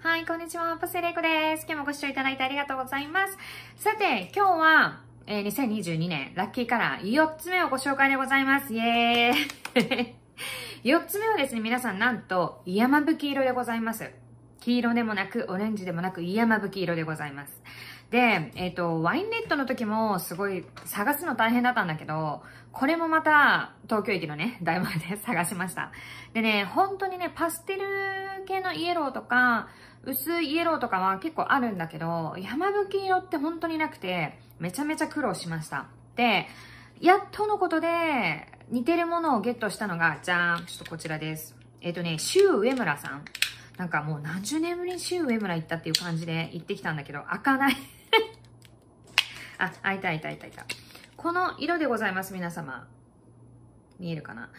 はい、こんにちは。パセレイコです。今日もご視聴いただいてありがとうございます。さて、今日は、えー、2022年ラッキーカラー4つ目をご紹介でございます。イエーイ4つ目はですね、皆さんなんと、山吹色でございます。黄色でもなく、オレンジでもなく、山吹色でございます。で、えっ、ー、と、ワインレッドの時もすごい探すの大変だったんだけど、これもまた東京駅のね、大丸で 探しました。でね、本当にね、パステル系のイエローとか、薄いイエローとかは結構あるんだけど、山吹色って本当になくて、めちゃめちゃ苦労しました。で、やっとのことで、似てるものをゲットしたのが、じゃーん、ちょっとこちらです。えっ、ー、とね、シュウウエムラさん。なんかもう何十年ぶりにシュウエムラ行ったっていう感じで行ってきたんだけど、開かないあ、あ、いたいたいたいた。この色でございます、皆様。見えるかな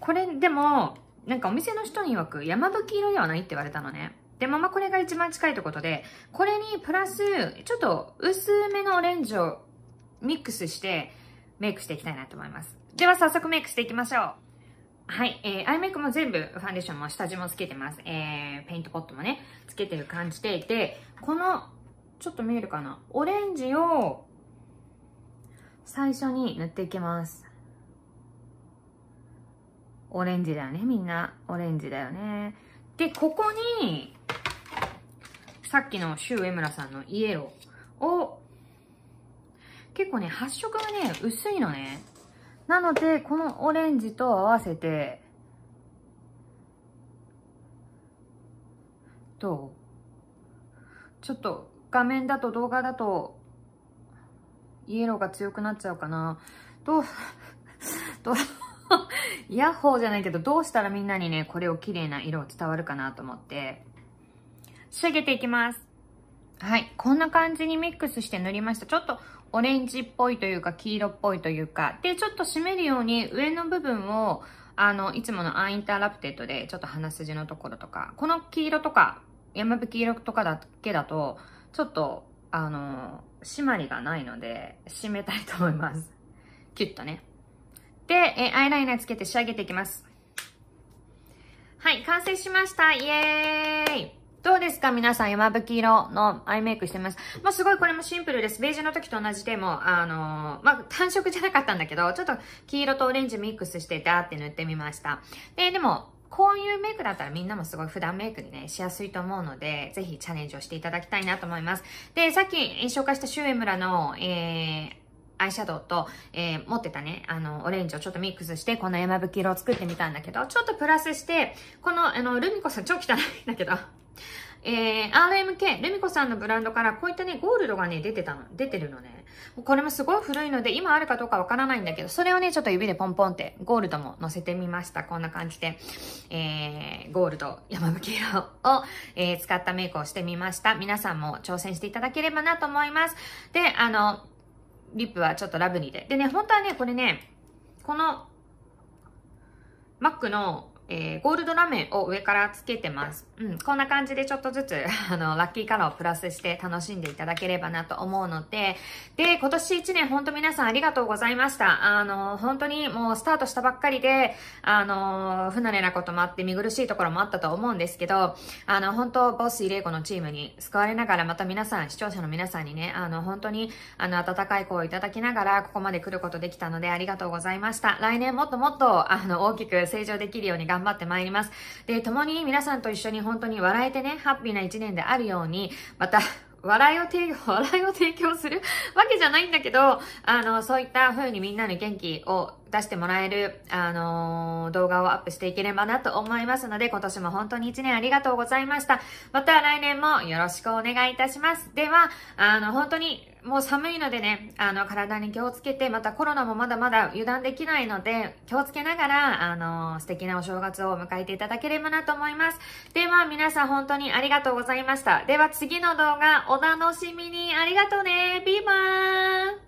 これ、でも、なんかお店の人に曰く、山吹色ではないって言われたのね。で、ままこれが一番近いってことで、これにプラス、ちょっと薄めのオレンジをミックスして、メイクしていきたいなと思います。では早速メイクしていきましょう。はい、えー、アイメイクも全部、ファンデーションも下地もつけてます。えー、ペイントポットもね、つけてる感じでいて、この、ちょっと見えるかなオレンジを、最初に塗っていきますオレンジだよねみんなオレンジだよねでここにさっきのシュウエムラさんのイエローを結構ね発色がね薄いのねなのでこのオレンジと合わせてどうちょっと画面だと動画だとイエローが強くなっちゃうかな。どう、どう、ヤッホーじゃないけど、どうしたらみんなにね、これを綺麗な色を伝わるかなと思って、仕上げていきます。はい。こんな感じにミックスして塗りました。ちょっとオレンジっぽいというか、黄色っぽいというか、で、ちょっと締めるように上の部分を、あの、いつものアンインターラプテッドで、ちょっと鼻筋のところとか、この黄色とか、山吹色とかだけだと、ちょっとあの、締まりがないので、締めたいと思います。キュッとね。で、えアイライナーつけて仕上げていきます。はい、完成しました。イエーイどうですか皆さん、山吹色のアイメイクしてます。まあ、すごいこれもシンプルです。ベージュの時と同じでも、あのー、まあ、単色じゃなかったんだけど、ちょっと黄色とオレンジミックスしてダーって塗ってみました。で、でも、こういうメイクだったらみんなもすごい普段メイクにね、しやすいと思うので、ぜひチャレンジをしていただきたいなと思います。で、さっき紹介したシュエムラの、えー、アイシャドウと、えー、持ってたね、あの、オレンジをちょっとミックスして、この山吹色を作ってみたんだけど、ちょっとプラスして、この、あの、ルミコさん超汚いんだけど、えー、RMK、ルミコさんのブランドからこういったね、ゴールドがね、出てたの、出てるのね。これもすごい古いので、今あるかどうかわからないんだけど、それをね、ちょっと指でポンポンって、ゴールドも乗せてみました。こんな感じで、えー、ゴールド、山吹色を、えー、使ったメイクをしてみました。皆さんも挑戦していただければなと思います。で、あの、リップはちょっとラブリーで。でね、本当はね、これね、この、マックのえー、ゴールドラメンを上からつけてます。うん、こんな感じでちょっとずつ、あの、ラッキーカラーをプラスして楽しんでいただければなと思うので、で、今年1年本当皆さんありがとうございました。あの、本当にもうスタートしたばっかりで、あの、不慣れなこともあって見苦しいところもあったと思うんですけど、あの、本当、ボスイレイコのチームに救われながら、また皆さん、視聴者の皆さんにね、あの、本当に、あの、温かい声をいただきながら、ここまで来ることできたのでありがとうございました。来年もっともっと、あの、大きく成長できるように頑張頑張ってまいります。で、共に皆さんと一緒に本当に笑えてね、ハッピーな一年であるように、また、笑いを提供、笑いを提供するわけじゃないんだけど、あの、そういった風にみんなに元気を出してもらえる、あのー、動画をアップしていければなと思いますので、今年も本当に1年ありがとうございました。また来年もよろしくお願いいたします。では、あの、本当に、もう寒いのでね、あの、体に気をつけて、またコロナもまだまだ油断できないので、気をつけながら、あの、素敵なお正月を迎えていただければなと思います。では、皆さん本当にありがとうございました。では、次の動画、お楽しみに。ありがとうね。ビーバー